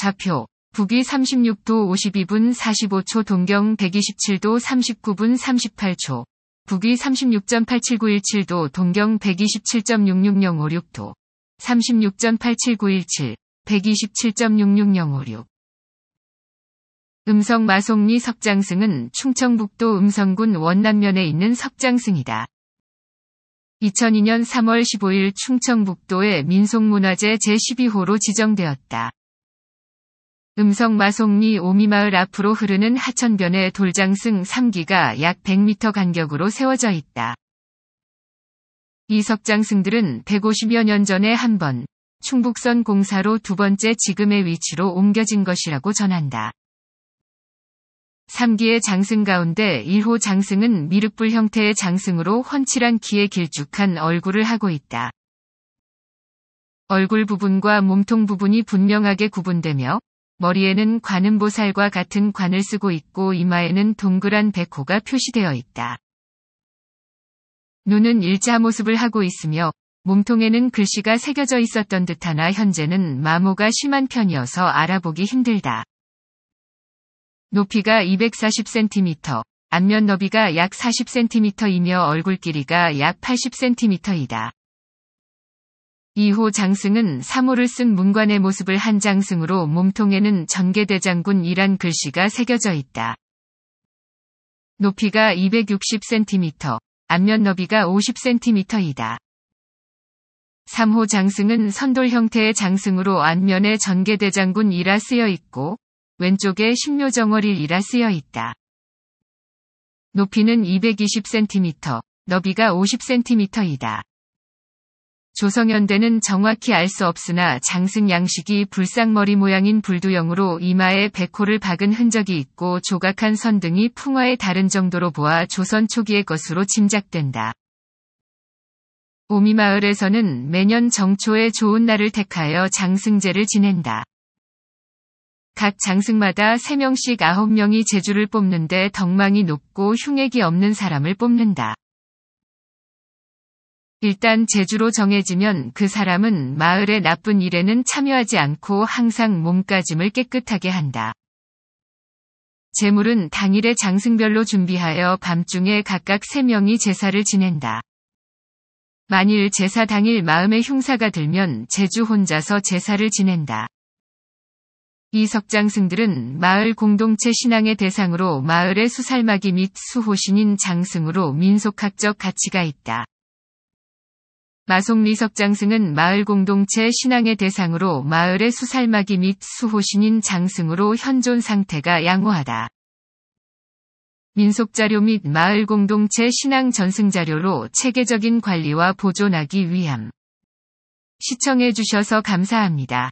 좌표 북위 36도 52분 45초 동경 127도 39분 38초 북위 36.87917도 동경 127.66056도 36.87917 127.66056 음성 마송리 석장승은 충청북도 음성군 원남면에 있는 석장승이다. 2002년 3월 15일 충청북도의 민속문화재 제12호로 지정되었다. 음성마송리 오미마을 앞으로 흐르는 하천변의 돌장승 3기가 약 100m 간격으로 세워져 있다. 이 석장승들은 150여 년 전에 한 번 충북선 공사로 두 번째 지금의 위치로 옮겨진 것이라고 전한다. 3기의 장승 가운데 1호 장승은 미륵불 형태의 장승으로 훤칠한 키에 길쭉한 얼굴을 하고 있다. 얼굴 부분과 몸통 부분이 분명하게 구분되며 머리에는 관음보살과 같은 관을 쓰고 있고 이마에는 동그란 백호가 표시되어 있다. 눈은 일자 모습을 하고 있으며 몸통에는 글씨가 새겨져 있었던 듯하나 현재는 마모가 심한 편이어서 알아보기 힘들다. 높이가 240cm, 안면 너비가 약 40cm이며 얼굴 길이가 약 80cm이다. 이후 장승은 사모를 쓴 문관의 모습을 한 장승으로 몸통에는 전개대장군이란 글씨가 새겨져 있다. 높이가 260cm, 앞면 너비가 50cm이다. 3호 장승은 선돌 형태의 장승으로 안면에 전개대장군이라 쓰여 있고 왼쪽에 신묘정월일이라 쓰여 있다. 높이는 220cm, 너비가 50cm이다. 조성현대는 정확히 알 수 없으나 장승 양식이 불상머리 모양인 불두형으로 이마에 백호를 박은 흔적이 있고 조각한 선등이 풍화에 다른 정도로 보아 조선 초기의 것으로 짐작된다. 오미마을에서는 매년 정초에 좋은 날을 택하여 장승제를 지낸다. 각 장승마다 3명씩 9명이 제주를 뽑는데 덕망이 높고 흉액이 없는 사람을 뽑는다. 일단 제주로 정해지면 그 사람은 마을의 나쁜 일에는 참여하지 않고 항상 몸가짐을 깨끗하게 한다. 제물은 당일의 장승별로 준비하여 밤중에 각각 3명이 제사를 지낸다. 만일 제사 당일 마음의 흉사가 들면 제주 혼자서 제사를 지낸다. 이 석장승들은 마을 공동체 신앙의 대상으로 마을의 수살마기 및 수호신인 장승으로 민속학적 가치가 있다. 마송리 석장승은 마을 공동체 신앙의 대상으로 마을의 수살마기 및 수호신인 장승으로 현존 상태가 양호하다. 민속자료 및 마을 공동체 신앙 전승자료로 체계적인 관리와 보존하기 위함. 시청해주셔서 감사합니다.